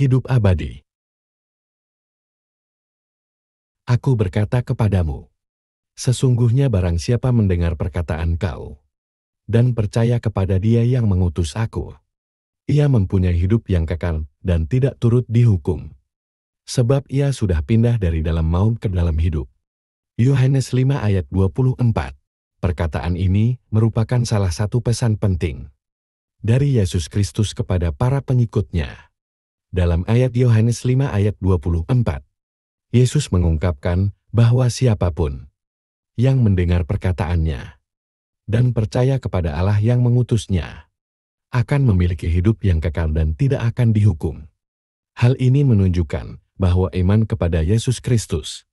hidup abadi. Aku berkata kepadamu, sesungguhnya barang siapa mendengar perkataan kau dan percaya kepada dia yang mengutus aku, ia mempunyai hidup yang kekal dan tidak turut dihukum. Sebab ia sudah pindah dari dalam maut ke dalam hidup. Yohanes 5 ayat 24 Perkataan ini merupakan salah satu pesan penting dari Yesus Kristus kepada para pengikutnya dalam ayat Yohanes 5 ayat 24. Yesus mengungkapkan bahwa siapapun yang mendengar perkataannya dan percaya kepada Allah yang mengutusnya akan memiliki hidup yang kekal dan tidak akan dihukum. Hal ini menunjukkan bahwa iman kepada Yesus Kristus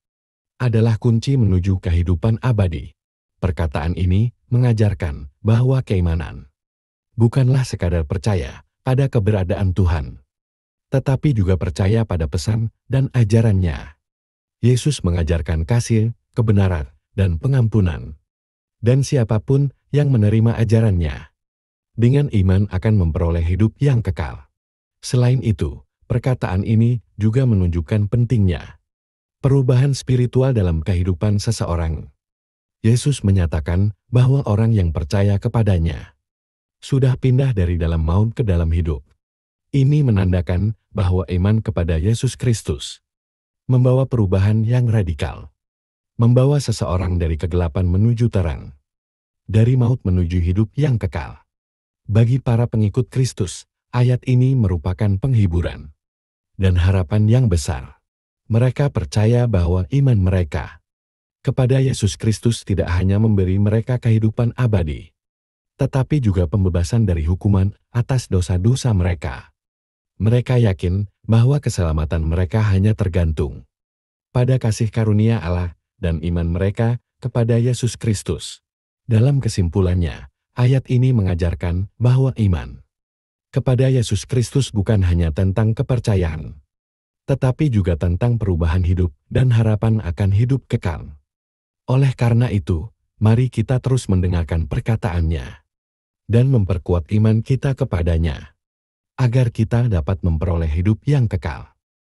adalah kunci menuju kehidupan abadi. Perkataan ini mengajarkan bahwa keimanan bukanlah sekadar percaya pada keberadaan Tuhan, tetapi juga percaya pada pesan dan ajarannya. Yesus mengajarkan kasih, kebenaran, dan pengampunan. Dan siapapun yang menerima ajarannya, dengan iman akan memperoleh hidup yang kekal. Selain itu, perkataan ini juga menunjukkan pentingnya perubahan spiritual dalam kehidupan seseorang. Yesus menyatakan bahwa orang yang percaya kepadanya sudah pindah dari dalam maut ke dalam hidup. Ini menandakan bahwa iman kepada Yesus Kristus membawa perubahan yang radikal, membawa seseorang dari kegelapan menuju terang, dari maut menuju hidup yang kekal. Bagi para pengikut Kristus, ayat ini merupakan penghiburan dan harapan yang besar. Mereka percaya bahwa iman mereka kepada Yesus Kristus tidak hanya memberi mereka kehidupan abadi, tetapi juga pembebasan dari hukuman atas dosa-dosa mereka. Mereka yakin bahwa keselamatan mereka hanya tergantung pada kasih karunia Allah dan iman mereka kepada Yesus Kristus. Dalam kesimpulannya, ayat ini mengajarkan bahwa iman kepada Yesus Kristus bukan hanya tentang kepercayaan, tetapi juga tentang perubahan hidup dan harapan akan hidup kekal. Oleh karena itu, mari kita terus mendengarkan perkataannya dan memperkuat iman kita kepadanya agar kita dapat memperoleh hidup yang kekal.